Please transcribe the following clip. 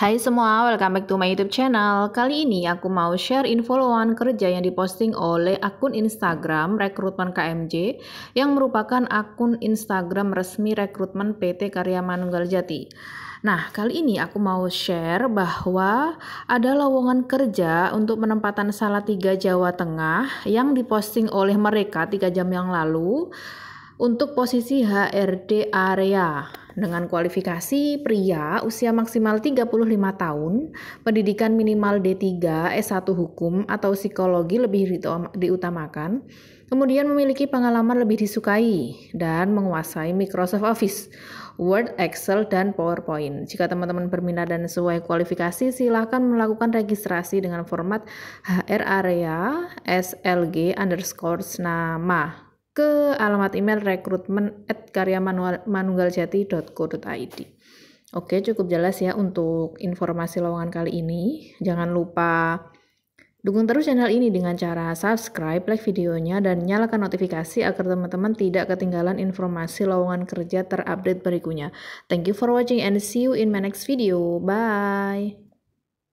Hai semua, welcome back to my YouTube channel. Kali ini aku mau share info lowongan kerja yang diposting oleh akun Instagram Rekrutmen KMJ yang merupakan akun Instagram resmi Rekrutmen PT Karya Manunggal Jati. Nah, kali ini aku mau share bahwa ada lowongan kerja untuk penempatan tiga Jawa Tengah yang diposting oleh mereka tiga jam yang lalu untuk posisi HRD area. Dengan kualifikasi pria usia maksimal 35 tahun, pendidikan minimal D3, S1 hukum atau psikologi lebih diutamakan, kemudian memiliki pengalaman lebih disukai dan menguasai Microsoft Office, Word, Excel, dan PowerPoint. Jika teman-teman berminat dan sesuai kualifikasi, silakan melakukan registrasi dengan format HR Area SLG underscore nama ke alamat email rekrutmen at karyamanunggaljati.co.id. Oke, cukup jelas ya untuk informasi lowongan kali ini. Jangan lupa Dukung terus channel ini dengan cara subscribe, like videonya, dan nyalakan notifikasi agar teman-teman tidak ketinggalan informasi lowongan kerja terupdate berikutnya. Thank you for watching and see you in my next video. Bye!